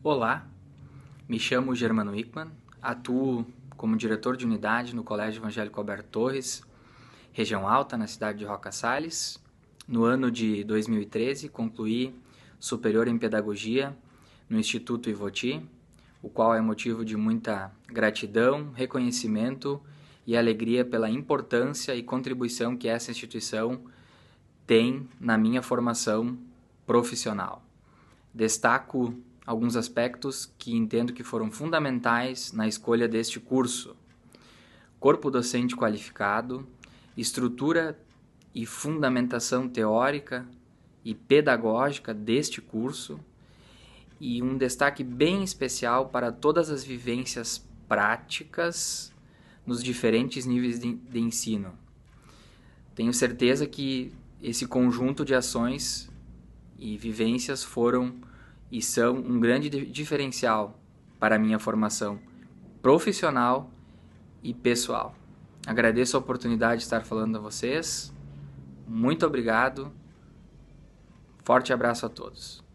Olá, me chamo Germano Wickman, atuo como diretor de unidade no Colégio Evangélico Alberto Torres, região alta, na cidade de Roca Salles. No ano de 2013, concluí superior em pedagogia no Instituto Ivoti, o qual é motivo de muita gratidão, reconhecimento e alegria pela importância e contribuição que essa instituição tem na minha formação profissional. Destaco alguns aspectos que entendo que foram fundamentais na escolha deste curso: corpo docente qualificado, estrutura e fundamentação teórica e pedagógica deste curso, e um destaque bem especial para todas as vivências práticas nos diferentes níveis de, ensino. Tenho certeza que esse conjunto de ações e vivências foram e são um grande diferencial para a minha formação profissional e pessoal. Agradeço a oportunidade de estar falando a vocês. Muito obrigado. Forte abraço a todos.